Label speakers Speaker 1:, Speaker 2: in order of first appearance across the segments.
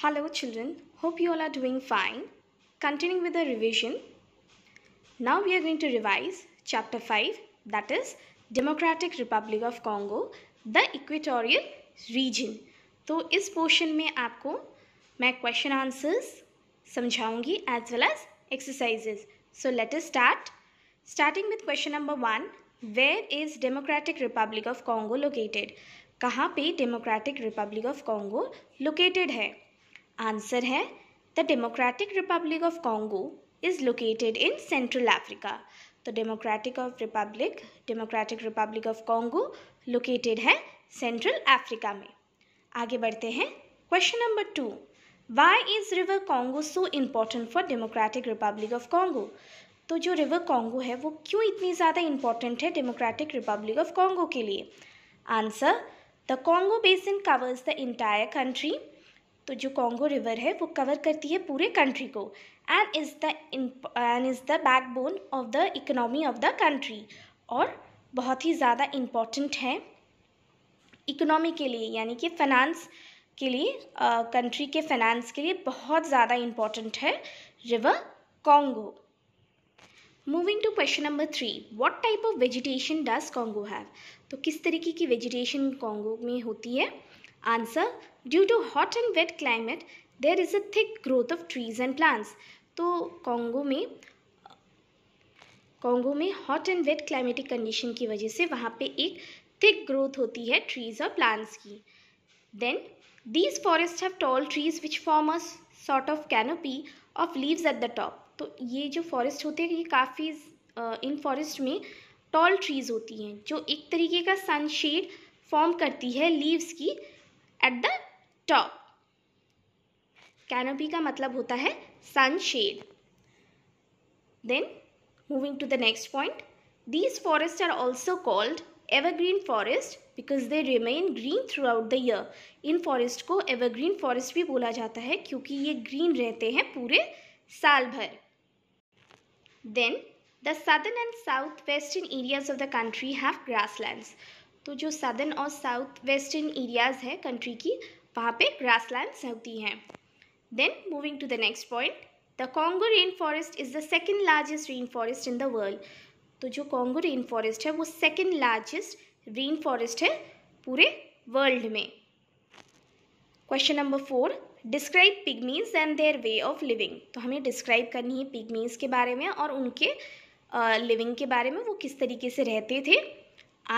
Speaker 1: Hello children, hope you all are doing fine. Continuing with the revision. Now we are going to revise chapter 5 that is Democratic Republic of Congo, the Equatorial Region. तो इस portion में आपको मैं question answers समझाऊंगी as well as exercises so let us start starting with question number one where is Democratic Republic of Congo located कहाँ पे Democratic Republic of Congo located है answer है the Democratic Republic of Congo is located in central Africa तो Democratic of Republic Democratic Republic of Congo located है central Africa में आगे बढ़ते हैं question number two why is river Congo so important for Democratic Republic of Congo तो जो river Congo है वो क्यों इतनी ज़्यादा इम्पॉर्टेंट है डेमोक्रेटिक रिपब्लिक ऑफ कॉन्गो के लिए answer the Congo basin covers the entire country तो जो कॉन्गो रिवर है वो कवर करती है पूरे कंट्री को and is the and is the backbone of the economy of the country और बहुत ही ज़्यादा इम्पॉर्टेंट है इकोनॉमी के लिए यानी कि फाइनेंस के लिए कंट्री के फाइनेंस के लिए बहुत ज़्यादा इम्पॉर्टेंट है river Congo moving to question number three what type of vegetation does Congo have तो किस तरीके की वेजिटेशन कॉन्गो में होती है answer due to hot and wet climate there is a thick growth of trees and plants तो Congo में Congo में hot and wet climatic condition की वजह से वहाँ पे एक थिक ग्रोथ होती है ट्रीज और प्लांट्स की then these forest have tall trees which form a sort of canopy of leaves at the top तो ये जो फॉरेस्ट होते हैं ये काफ़ी इन फॉरेस्ट में टॉल ट्रीज़ होती हैं जो एक तरीके का सनशेड फॉर्म करती है लीव्स की एट द टॉप कैनोपी का मतलब होता है sunshade then moving to the next point these forest are also called evergreen forest because they remain green throughout the year इन फॉरेस्ट को एवरग्रीन फॉरेस्ट भी बोला जाता है क्योंकि ये ग्रीन रहते हैं पूरे साल भर then the southern and south western areas of the country have grassland तो जो सदर्न और साउथ वेस्टर्न एरियाज़ है कंट्री की वहाँ पे ग्रासलैंड्स होती हैं then moving to the next point the Congo rain forest is the second largest rain forest in the world तो जो कॉन्गो रेन फॉरेस्ट है वो सेकेंड लार्जेस्ट रेन फॉरेस्ट है पूरे वर्ल्ड में question number four describe pygmies and their way of living तो हमें describe करनी है पिगमीज के बारे में और उनके लिविंग uh, के बारे में वो किस तरीके से रहते थे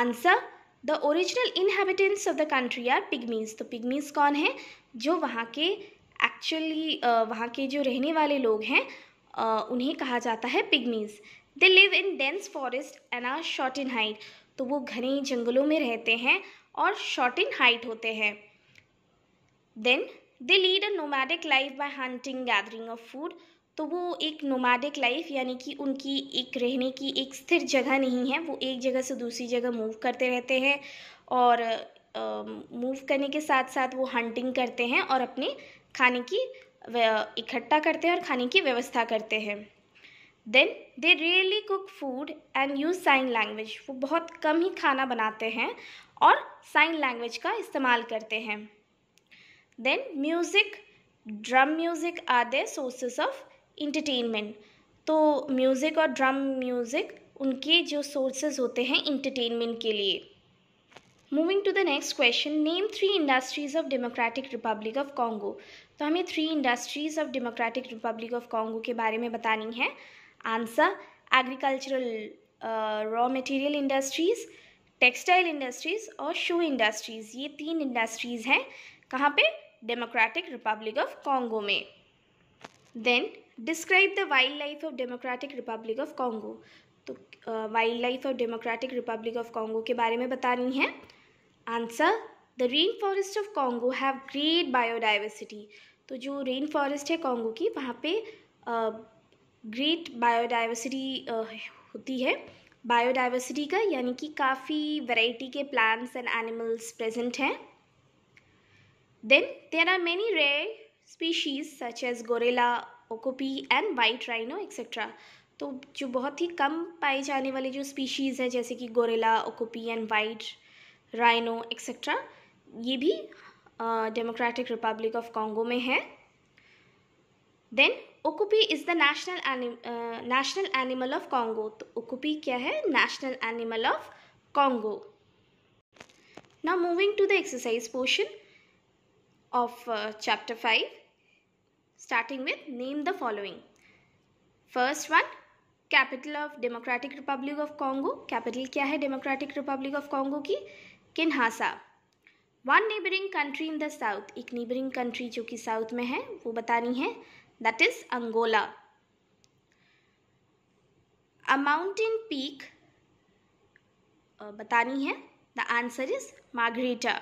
Speaker 1: answer the original inhabitants of the country are pygmies तो पिगमीज कौन है जो वहाँ के एक्चुअली वहाँ के जो रहने वाले लोग हैं उन्हें कहा जाता है pygmies they live in dense forest and are short in height तो वो घने जंगलों में रहते हैं और शॉर्ट इन हाइट होते हैं then they lead a nomadic life by hunting gathering of food तो वो एक नोमैडिक लाइफ यानी कि उनकी एक रहने की एक स्थिर जगह नहीं है वो एक जगह से दूसरी जगह मूव करते रहते हैं और मूव करने के साथ साथ वो हंटिंग करते हैं और अपने खाने की इकट्ठा करते हैं और खाने की व्यवस्था करते हैं then they really cook food and use sign language वो बहुत कम ही खाना बनाते हैं और साइन लैंग्वेज का इस्तेमाल करते हैं then music drum music are the sources of entertainment तो म्यूज़िक और ड्रम म्यूज़िक उनके जो सोर्सेज होते हैं इंटरटेनमेंट के लिए moving to the next question name three industries of Democratic Republic of Congo तो हमें three industries of Democratic Republic of Congo के बारे में बतानी है answer agricultural raw material industries textile industries और शू इंडस्ट्रीज़ ये तीन इंडस्ट्रीज़ हैं कहाँ पे डेमोक्रेटिक रिपब्लिक ऑफ कॉन्गो में then describe the wild life of Democratic Republic of Congo तो wild life of Democratic Republic of Congo के बारे में बतानी है answer the rain forest of Congo have great biodiversity तो जो रेन फॉरेस्ट है कॉन्गो की वहाँ पे ग्रेट बायोडाइवर्सिटी होती है बायोडाइवर्सिटी का यानी कि काफ़ी वैरायटी के प्लांट्स एंड एनिमल्स प्रेजेंट हैं then there are many rare species such as gorilla okapi and white rhino etcetera तो जो बहुत ही कम पाए जाने वाली जो स्पीशीज़ हैं जैसे कि gorilla okapi and white rhino etcetera ये भी डेमोक्रेटिक रिपब्लिक ऑफ कॉन्गो में है then okapi is the national national animal of Congo तो ओकोपी क्या है national animal of Congo now moving to the exercise portion of chapter five starting with name the following. First one, capital of Democratic Republic of Congo capital क्या है Democratic Republic of Congo की Kinshasa one neighbouring country in the south एक neighbouring country जो कि south में है वो बतानी है that is Angola a mountain peak बतानी है the answer is Margherita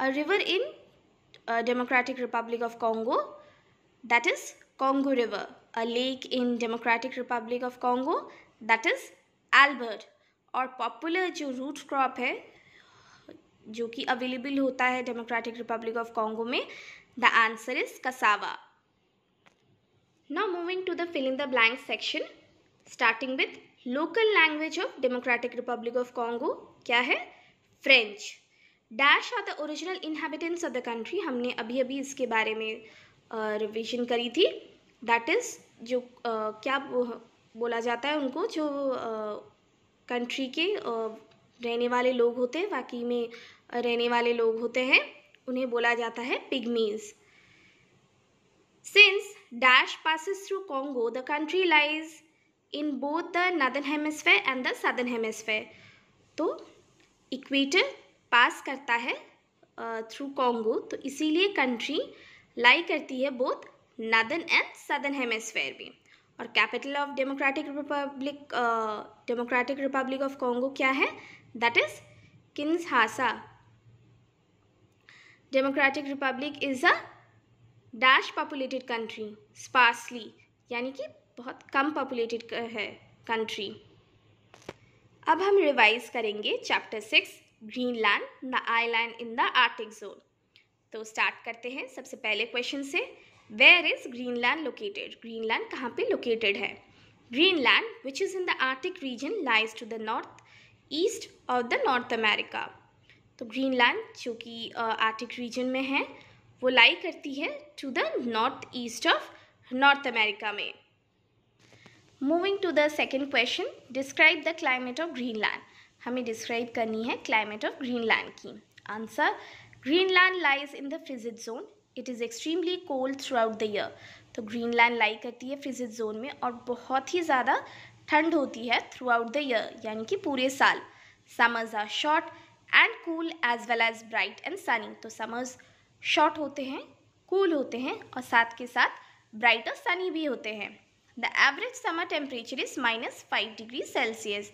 Speaker 1: a river in Democratic Republic of Congo that is Congo River. A lake in Democratic Republic of Congo, that is Albert. और popular जो root crop है जो कि available होता है Democratic Republic of Congo में the answer is cassava now moving to the filling the blank section starting with local language of Democratic Republic of Congo क्या है French dash are the original inhabitants of the country हमने अभी अभी इसके बारे में revision करी थी दैट इज़ जो क्या बोला जाता है उनको जो कंट्री के रहने वाले लोग होते हैं वाकई में रहने वाले लोग होते हैं उन्हें बोला जाता है pygmies since dash passes through Congo the country lies in both the northern hemisphere and the southern hemisphere तो इक्वेटर पास करता है थ्रू uh, कॉन्गो तो इसीलिए कंट्री लाई करती है both northern and southern hemisphere भी और capital of Democratic Republic Democratic Republic of Congo क्या है that is Kinshasa Democratic Republic is a dash populated country sparsely यानी कि बहुत कम पॉपुलेटेड है कंट्री अब हम रिवाइज करेंगे chapter six Greenland the island in the Arctic zone तो स्टार्ट करते हैं सबसे पहले क्वेश्चन से where is Greenland located Greenland कहाँ पे लोकेटेड है Greenland which is in the Arctic region lies to the north east of the North America तो ग्रीनलैंड जो कि आर्टिक रीजन में है वो लाई करती है to the north east of North America में moving to the second question describe the climate of Greenland हमें डिस्क्राइब करनी है क्लाइमेट ऑफ ग्रीनलैंड की answer Greenland lies in the frigid zone. It is extremely cold throughout the year. तो Greenland lie करती है frigid zone में और बहुत ही ज़्यादा ठंड होती है थ्रू आउट द ईयर यानी कि पूरे साल summers are short and cool as well as bright and sunny तो समर्स शॉर्ट होते हैं कूल cool होते हैं और साथ के साथ ब्राइट और सनी भी होते हैं the average summer temperature is minus five degree Celsius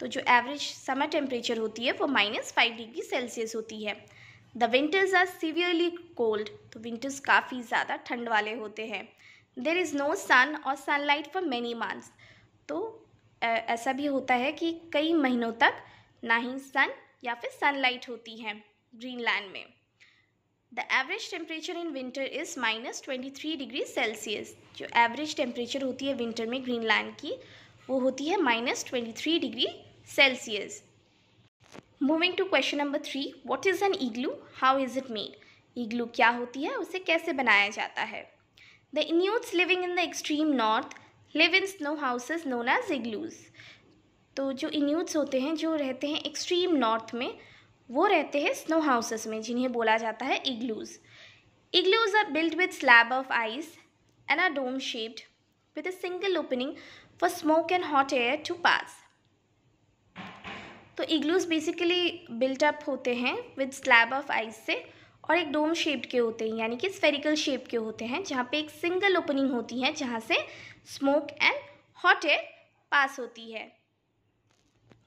Speaker 1: तो जो एवरेज समर टेम्परेचर होती है वो माइनस फाइव डिग्री सेल्सियस होती है the winters are severely cold तो विंटर्स काफ़ी ज़्यादा ठंड वाले होते हैं देर इज़ नो सन और सनलाइट फॉर मैनी मंथ्स तो ऐसा भी होता है कि कई महीनों तक ना ही सन या फिर सनलाइट होती है ग्रीनलैंड में the average temperature in winter is minus twenty three degree Celsius जो एवरेज टेम्परेचर होती है विंटर में ग्रीनलैंड की वो होती है minus twenty three degree Celsius moving to question number three what is an igloo how is it made igloo क्या होती है उसे कैसे बनाया जाता है the Inuits living in the extreme north live in snow houses known as igloos तो जो इन्यूट्स होते हैं जो रहते हैं एक्सट्रीम नॉर्थ में वो रहते हैं स्नो हाउसेस में जिन्हें बोला जाता है igloos igloos are build with slab of ice and are dome shaped with a single opening for smoke and hot air to pass तो इग्लूज बेसिकली बिल्टअप होते हैं विद स्लैब ऑफ आइस से और एक डोम शेप के होते हैं यानी कि स्फेरिकल शेप के होते हैं जहाँ पे एक सिंगल ओपनिंग होती है जहाँ से smoke and hot air pass होती है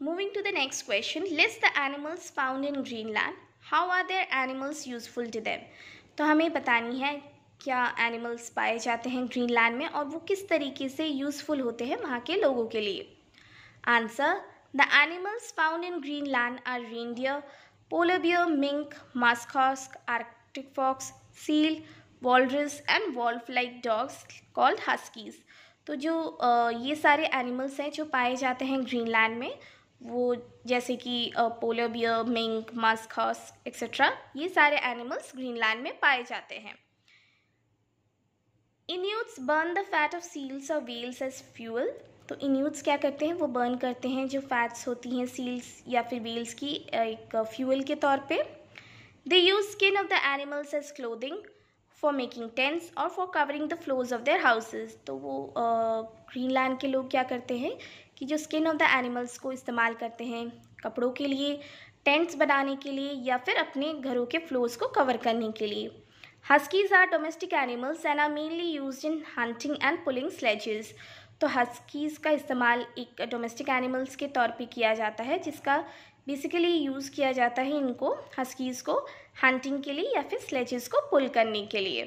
Speaker 1: moving to the next question list the animals found in Greenland how are their animals useful to them तो हमें बतानी है क्या एनिमल्स पाए जाते हैं ग्रीनलैंड में और वो किस तरीके से यूज़फुल होते हैं वहाँ के लोगों के लिए answer The animals found in Greenland are reindeer, polar bear, mink, musk ox, arctic fox, seal, walrus and wolf-like dogs called huskies. तो जो ये सारे एनिमल्स हैं जो पाए जाते हैं ग्रीनलैंड में वो जैसे कि polar bear mink musk ox etcetera ये सारे एनिमल्स ग्रीनलैंड में पाए जाते हैं Inuits burn the fat of seals or whales as fuel तो इन्यूट्स क्या करते हैं वो बर्न करते हैं जो फैट्स होती हैं सील्स या फिर व्हील्स की एक फ्यूल के तौर पे they use skin of the animals as clothing for making tents और for covering the floors of their houses तो वो ग्रीनलैंड के लोग क्या करते हैं कि जो स्किन ऑफ द एनिमल्स को इस्तेमाल करते हैं कपड़ों के लिए टेंट्स बनाने के लिए या फिर अपने घरों के फ्लोर्स को कवर करने के लिए huskies are domestic animals and are mainly use in hunting and pulling sledges. तो हस्कीज़ का इस्तेमाल एक डोमेस्टिक एनिमल्स के तौर पे किया जाता है जिसका बेसिकली यूज़ किया जाता है इनको हस्कीज़ को हंटिंग के लिए या फिर स्लेजेस को पुल करने के लिए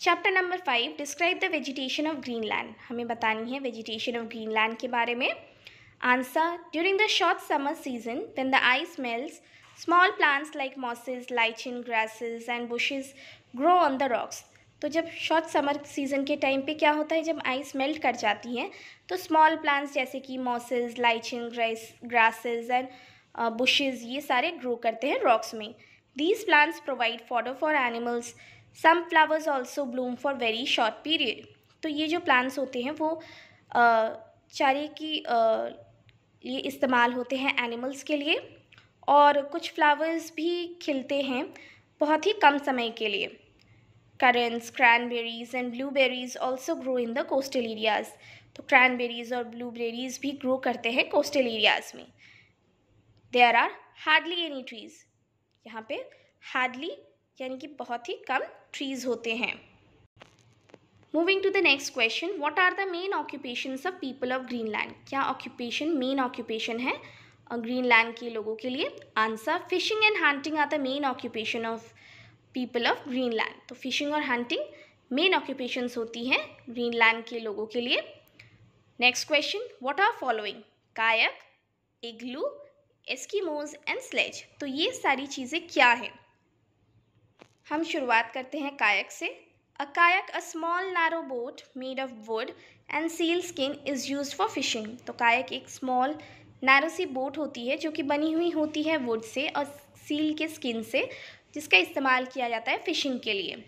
Speaker 1: chapter number five describe the vegetation of Greenland हमें बतानी है वेजिटेशन ऑफ ग्रीन लैंड के बारे में answer during the short summer season when the ice melts small plants like mosses lichen grasses and bushes grow on the rocks तो जब short summer season के time पे क्या होता है जब आइस मेल्ट कर जाती हैं तो स्मॉल प्लांट्स जैसे कि mosses lichen grass grasses and bushes ये सारे ग्रो करते हैं रॉक्स में these plants provide for for animals some flowers also bloom for very short period तो ये जो प्लांट्स होते हैं वो uh, चारे की uh, ये इस्तेमाल होते हैं एनिमल्स के लिए और कुछ फ्लावर्स भी खिलते हैं बहुत ही कम समय के लिए Currants, cranberries and blueberries also grow in the coastal areas. तो cranberries और blueberries भी grow करते हैं coastal areas में There are hardly any trees. यहाँ पे hardly यानी कि बहुत ही कम trees होते हैं Moving to the next question, what are the main occupations of people of Greenland? क्या occupation main occupation है ग्रीन लैंड के लोगों के लिए answer fishing and hunting are the main occupation of people of Greenland तो fishing और hunting main occupations होती हैं ग्रीनलैंड के लोगों के लिए next question what are following kayak igloo Eskimos and sledge तो ये सारी चीज़ें क्या हैं हम शुरुआत करते हैं कायक से a kayak a small narrow boat made of wood and seal skin is use for fishing तो कायक एक स्मॉल नैरो सी बोट होती है जो कि बनी हुई होती है वुड से और सील के स्किन से जिसका इस्तेमाल किया जाता है फिशिंग के लिए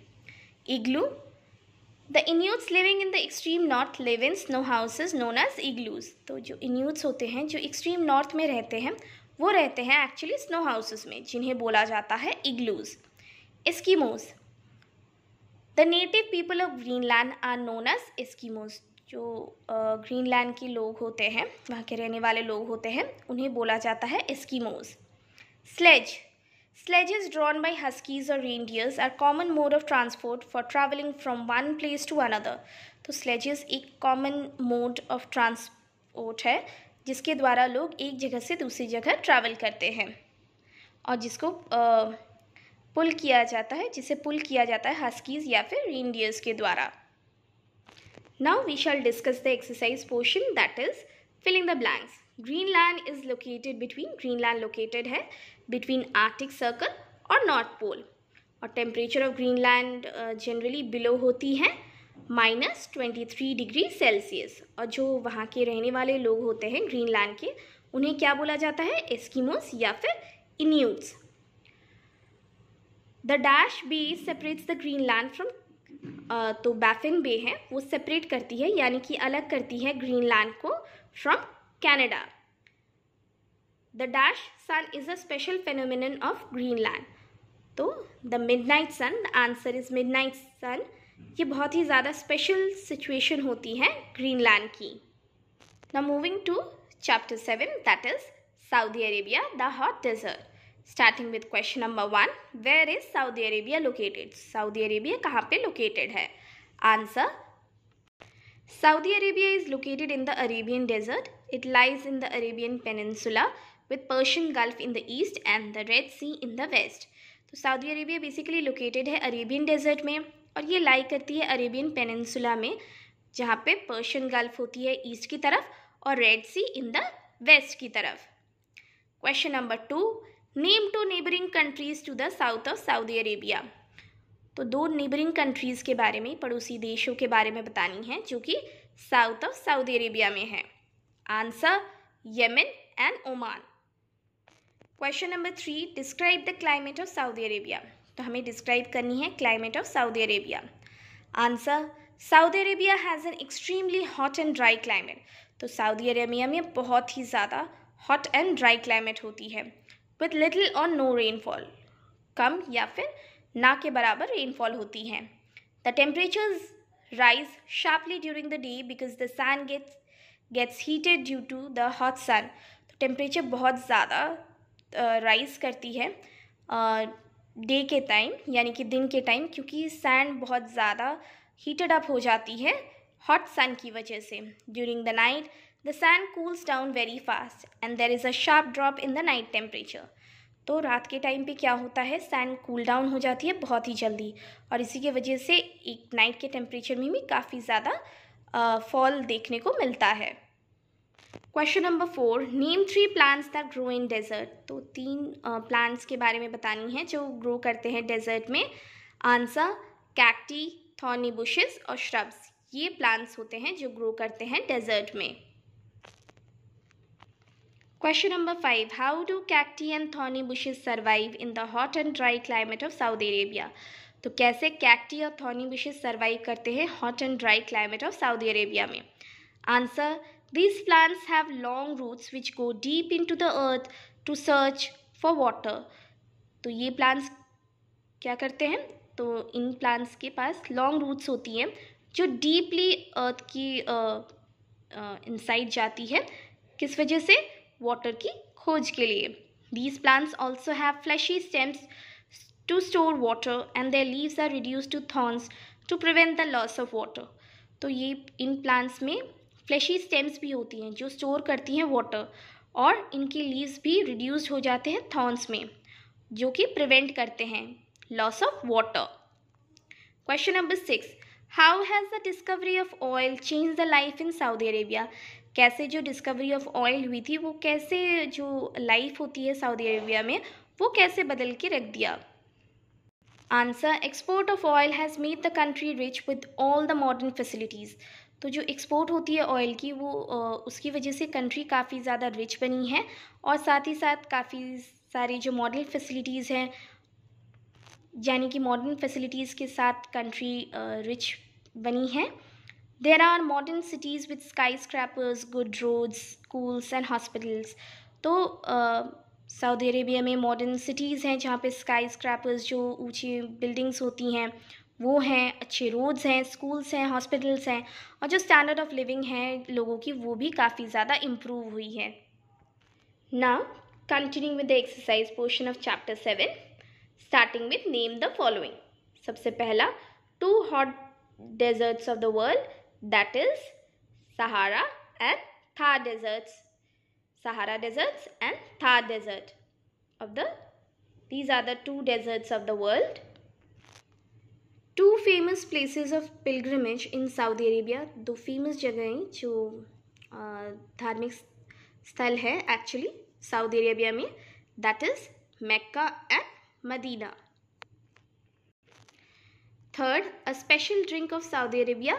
Speaker 1: igloo the Inuits living in the extreme north live in snow houses known as igloos तो जो इन्यूट्स होते हैं जो एक्सट्रीम नॉर्थ में रहते हैं वो रहते हैं एक्चुअली स्नो हाउसेज में जिन्हें बोला जाता है igloos Eskimos the native people of Greenland are known as Eskimos जो ग्रीनलैंड के लोग होते हैं वहाँ के रहने वाले लोग होते हैं उन्हें बोला जाता है Eskimos sledge Sledges drawn by huskies or reindeers are common mode of transport for traveling from one place to another. तो sledges एक common mode of transport है जिसके द्वारा लोग एक जगह से दूसरी जगह travel करते हैं और जिसको pull किया जाता है जिसे pull किया जाता है huskies या फिर reindeers के द्वारा Now we shall discuss the exercise portion that is filling the blanks. Greenland is located between Greenland located है between Arctic Circle और North Pole. और temperature of land generally below होती है minus twenty three degree Celsius और जो वहाँ के रहने वाले लोग होते हैं ग्रीनलैंड के उन्हें क्या बोला जाता है एस्किमोस या फिर Inuits the dash bay separates the Greenland from तो बैफिन बे है वो सेपरेट करती है यानी कि अलग करती है ग्रीनलैंड को from Canada the dash sun is a special phenomenon of Greenland तो the night sun the answer is midnight sun ये बहुत ही ज़्यादा स्पेशल सिचुएशन होती है ग्रीनलैंड की ना moving to chapter seven that is Saudi Arabia the hot desert starting with question number one where is Saudi Arabia located Saudi Arabia कहाँ पे located है answer Saudi Arabia is located in the Arabian desert it lies in the Arabian peninsula with Persian Gulf in the east and the Red Sea in the west तो Saudi Arabia basically located है Arabian desert में और ये लाई करती है Arabian peninsula में जहाँ पे पर्शियन गल्फ होती है ईस्ट की तरफ और Red Sea in the west की तरफ question number two name two neighbouring countries to the south of Saudi Arabia तो दो नेबरिंग कंट्रीज़ के बारे में पड़ोसी देशों के बारे में बतानी है जो कि साउथ ऑफ सऊदी अरेबिया में है answer Yemen and Oman question number three describe the climate of Saudi Arabia तो हमें डिस्क्राइब करनी है climate of Saudi Arabia answer Saudi Arabia has an extremely hot and dry climate तो Saudi Arabia में बहुत ही ज़्यादा हॉट एंड ड्राई क्लाइमेट होती है विथ लिटिल और नो रेनफॉल कम या फिर ना के बराबर रेनफॉल होती है the temperatures rise sharply during the day because the sun gets gets heated due to the hot sun तो टेम्परेचर बहुत ज़्यादा राइज़ करती है डे के टाइम यानी कि दिन के टाइम क्योंकि सैंड बहुत ज़्यादा हीटेड अप हो जाती है हॉट सन की वजह से during the night the sand cools down very fast and there is a sharp drop in the night temperature तो रात के टाइम पे क्या होता है सैंड कूल डाउन हो जाती है बहुत ही जल्दी और इसी के वजह से एक नाइट के टेम्परेचर में भी काफ़ी ज़्यादा फॉल देखने को मिलता है question number four name three plants that grow in desert तो तीन प्लांट्स के बारे में बतानी है जो ग्रो करते हैं डेजर्ट में आंसर कैक्टी थॉनी बुशेस और श्रब्स ये प्लांट्स होते हैं जो ग्रो करते हैं डेजर्ट में question number five how do cacti and thorny bushes survive in the hot and dry climate of south Arabia तो कैसे कैक्टी और थॉर्नी बुशेस सर्वाइव करते हैं hot and dry climate of Saudi Arabia में answer These plants have long roots which go deep into the earth to search for water. तो ये plants क्या करते हैं तो इन plants के पास long roots होती हैं जो deeply earth की uh, uh, inside जाती है किस वजह से water की खोज के लिए These plants also have fleshy stems to store water and their leaves are reduced to thorns to prevent the loss of water. तो ये इन plants में फ्लैशी स्टेम्स भी होती हैं जो स्टोर करती हैं वाटर और इनकी लीव्स भी रिड्यूस्ड हो जाते हैं थॉर्न्स में जो कि प्रिवेंट करते हैं loss of water question number six how has the discovery of oil change the life in Saudi Arabia कैसे जो डिस्कवरी ऑफ ऑयल हुई थी वो कैसे जो लाइफ होती है सऊदी अरेबिया में वो कैसे बदल के रख दिया answer export of oil has made the country rich with all the modern facilities तो जो एक्सपोर्ट होती है ऑयल की वो उसकी वजह से कंट्री काफ़ी ज़्यादा रिच बनी है और साथ ही साथ काफ़ी सारी जो मॉडल फैसिलिटीज़ हैं यानी कि मॉडर्न फैसिलिटीज़ के साथ कंट्री रिच बनी है there are modern cities with skyscrapers good roads schools and hospitals तो सऊदी अरेबिया में मॉडर्न सिटीज़ हैं जहाँ पे स्काई स्क्रैपर्स जो ऊँची बिल्डिंग्स होती हैं वो हैं अच्छे रोड्स हैं स्कूल्स हैं हॉस्पिटल्स हैं और जो स्टैंडर्ड ऑफ लिविंग है लोगों की वो भी काफ़ी ज़्यादा इम्प्रूव हुई है ना continuing with the exercise portion of chapter seven starting with name the following सबसे पहला two hot deserts of the world that is Sahara and Thar deserts Sahara deserts and Thar desert of the these are the two deserts of the world two famous places of pilgrimage in Saudi Arabia दो फेमस जगहें जो धार्मिक स्थल है actually Saudi Arabia में that is Mecca and Medina third a special drink of Saudi Arabia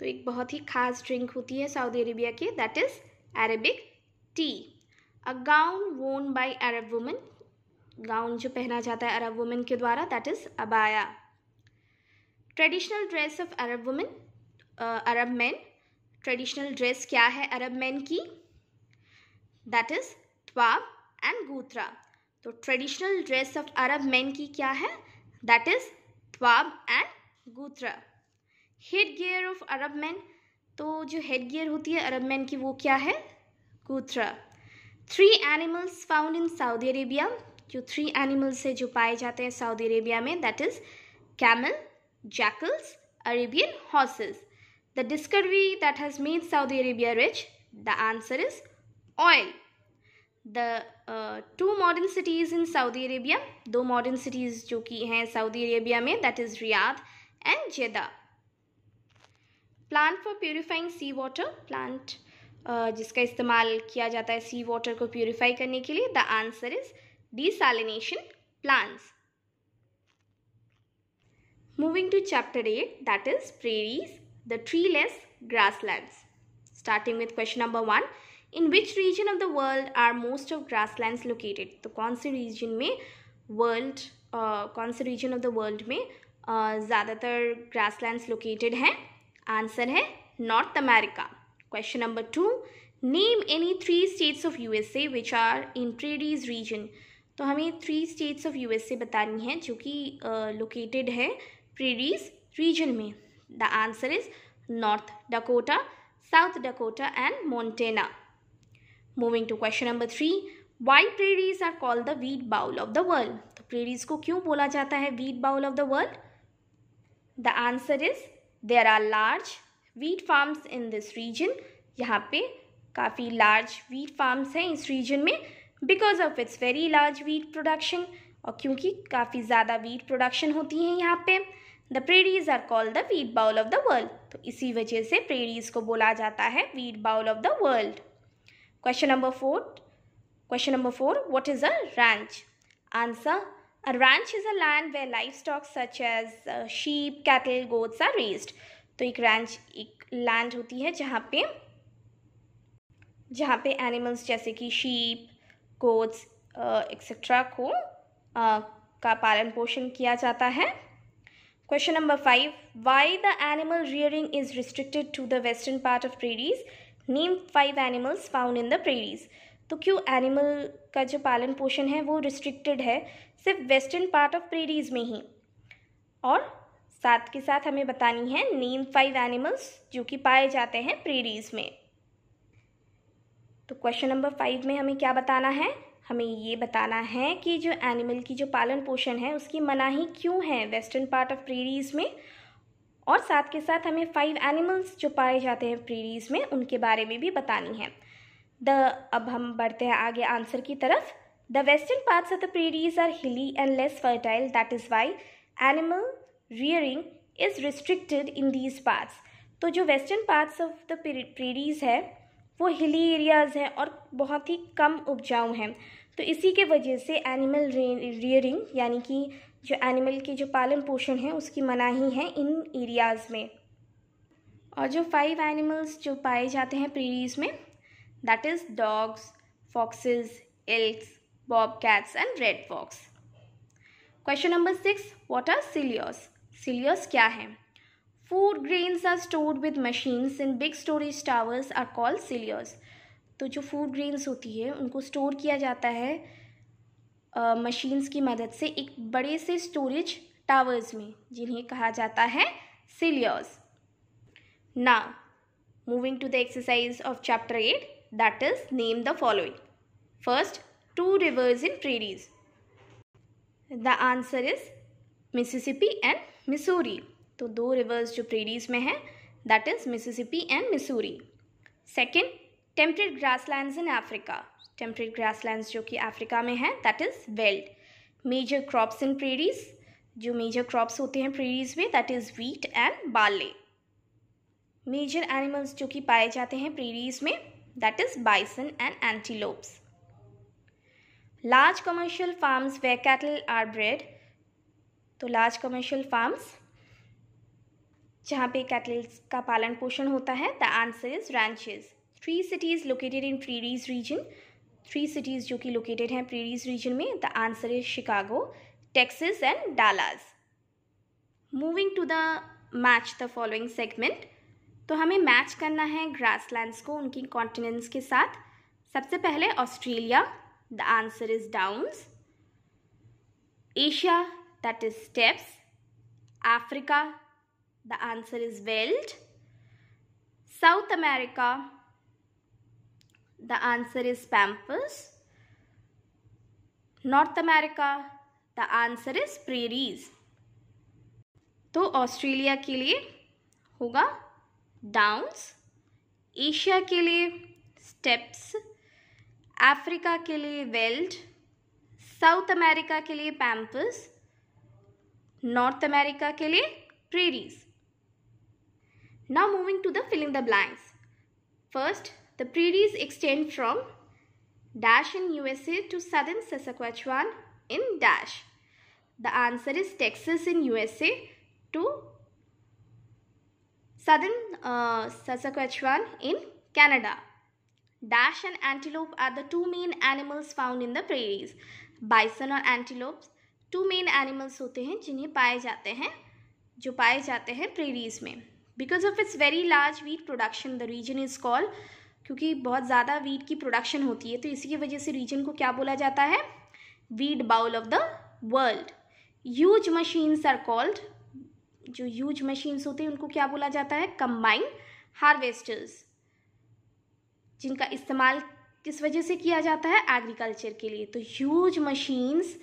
Speaker 1: तो एक बहुत ही खास ड्रिंक होती है सऊदी अरेबिया के that is Arabic tea a gown worn by Arab women gown जो पहना जाता है अरब वुमेन के द्वारा that is abaya traditional dress of Arab women Arab man traditional dress क्या है अरब मैन की that is thobe and ghutra तो traditional dress of Arab man की क्या है that is thobe and ghutra head gear of Arab man तो जो head gear होती है अरब मैन की वो क्या है ghutra three animals found in Saudi Arabia जो थ्री एनिमल्स है जो पाए जाते हैं सऊदी अरेबिया में that is camel jackals, Arabian horses. The discovery that has made Saudi Arabia rich? The answer is oil. The uh, two modern cities in Saudi Arabia, two modern cities jo ki hain Saudi Arabia mein that is Riyadh and Jeddah. Plant for purifying sea water, plant uh, जिसका इस्तेमाल किया जाता है sea water को purify करने के लिए the answer is desalination plants. Moving to chapter 8 that is prairies, the treeless grasslands. Starting with question number 1. In which region of the world are most of grasslands located? to kaun से region mein world kaun uh, कौन region of the world mein uh, zyada tar grasslands located hain answer hai north america question number 2 name any three states of USA which are in prairies region तो हमें three states of USA बतानी है जो कि located uh, है prairies region में the answer is North Dakota South Dakota and Montana moving to question number three why prairies are called the wheat bowl of the world तो prairies को क्यों बोला जाता है wheat bowl of the world the answer is there are large wheat farms in this region यहाँ पे काफ़ी large wheat farms हैं इस रीजन में because of its very large wheat production और क्योंकि काफ़ी ज़्यादा वीट प्रोडक्शन होती हैं यहाँ पे the prairies are called the wheat bowl of the world तो इसी वजह से प्रेरीज को बोला जाता है wheat bowl of the world question number four question number four what is a ranch answer a ranch is a land way livestock such as sheep cattle goats are raised तो एक ranch एक land होती है जहाँ पे जहाँ पे animals जैसे कि शीप goats, एक्सेट्रा uh, को uh, का पालन पोषण किया जाता है Question number 5. Why the animal rearing is restricted to the western part of prairies? Name five animals found in the prairies. तो क्यों एनिमल का जो पालन पोषण है वो रिस्ट्रिक्टेड है सिर्फ वेस्टर्न पार्ट ऑफ प्रेरीज में ही और साथ के साथ हमें बतानी है नेम फाइव एनिमल्स जो कि पाए जाते हैं प्रेरीज में तो क्वेश्चन नंबर फाइव में हमें क्या बताना है हमें ये बताना है कि जो एनिमल की जो पालन पोषण है उसकी मनाही क्यों है वेस्टर्न पार्ट ऑफ प्रेरीज में और साथ के साथ हमें फाइव एनिमल्स जो पाए जाते हैं प्रेरीज में उनके बारे में भी बतानी है द अब हम बढ़ते हैं आगे आंसर की तरफ the western parts of the prairies are hilly and less fertile that is why animal rearing is restricted in these parts तो जो western parts of the prairies है वो हिली एरियाज़ हैं और बहुत ही कम उपजाऊ हैं तो इसी के वजह से एनिमल रियरिंग यानी कि जो एनिमल की जो पालन पोषण है उसकी मनाही है इन एरियाज़ में और जो फाइव एनिमल्स जो पाए जाते हैं प्रीरीज में that is dogs foxes elks bobcats and red fox question number six what are silos silos क्या है food grains are stored with machines in big storage towers are call silos तो जो food grains होती है उनको store किया जाता है मशीन्स uh, की मदद से एक बड़े से स्टोरेज टावर्स में जिन्हें कहा जाता है सिलियर्स ना moving to the exercise of chapter eight that is name the following first two rivers in prairies the answer is Mississippi and Missouri तो दो रिवर्स जो प्रेरीज में हैं that is Mississippi and Missouri second temperate grasslands in Africa temperate grasslands जो कि Africa में हैं that is veld major crops in prairies जो मेजर क्रॉप्स होते हैं प्रेरीज में दैट इज़ व्हीट एंड बाले मेजर एनिमल्स जो कि पाए जाते हैं प्रेरीज में that is bison and antelopes large commercial farms where cattle are bred तो लार्ज कमर्शियल फार्म्स जहाँ पे कैटल्स का पालन पोषण होता है the answer is ranches three cities located in prairies region three cities जो कि लोकेटेड हैं प्रीरीज रीजन में the answer is Chicago Texas and Dallas moving to the match the following segment तो हमें मैच करना है लैंड्स को उनकी कॉन्टिनेंट्स के साथ सबसे पहले Australia the answer is downs Asia that is steppes Africa The answer is Weld. South America. The answer is Pampas. North America. The answer is Prairies. to australia ke liye hoga downs asia ke liye steps africa ke liye weld south america ke liye pampas north america ke liye prairies Now moving to the fill in the blanks. First, the prairies extend from dash in USA to southern Saskatchewan in dash. The answer is Texas in USA to southern uh, Saskatchewan in Canada. Dash and antelope are the two main animals found in the prairies. Bison or antelopes two main animals होते हैं जिन्हें पाए जाते हैं जो पाए जाते हैं prairies में because of its very large wheat production the region is called क्योंकि बहुत ज़्यादा वीट की प्रोडक्शन होती है तो इसी की वजह से रीजन को क्या बोला जाता है wheat bowl of the world huge machines are called जो यूज मशीन्स होते हैं उनको क्या बोला जाता है कंबाइन हार्वेस्टर्स जिनका इस्तेमाल किस वजह से किया जाता है एग्रीकल्चर के लिए तो huge machines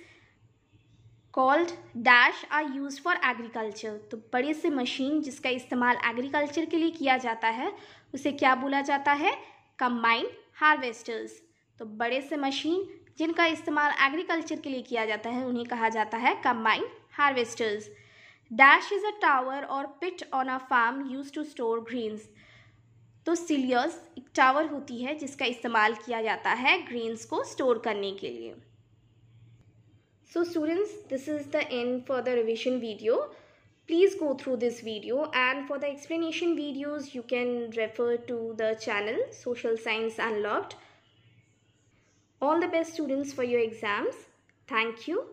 Speaker 1: called dash are use for agriculture तो बड़े से मशीन जिसका इस्तेमाल एग्रीकल्चर के लिए किया जाता है उसे क्या बोला जाता है कंबाइंड हार्वेस्टर्स तो बड़े से मशीन जिनका इस्तेमाल एग्रीकल्चर के लिए किया जाता है उन्हें कहा जाता है combined harvesters dash is a tower और pit on a farm use to store grains तो सिलियर्स एक टावर होती है जिसका इस्तेमाल किया जाता है ग्रीन्स को स्टोर करने के लिए So students, this is the end for the revision video. Please go through this video and for the explanation videos, you can refer to the channel Social Science Unlocked. All the best students for your exams. Thank you.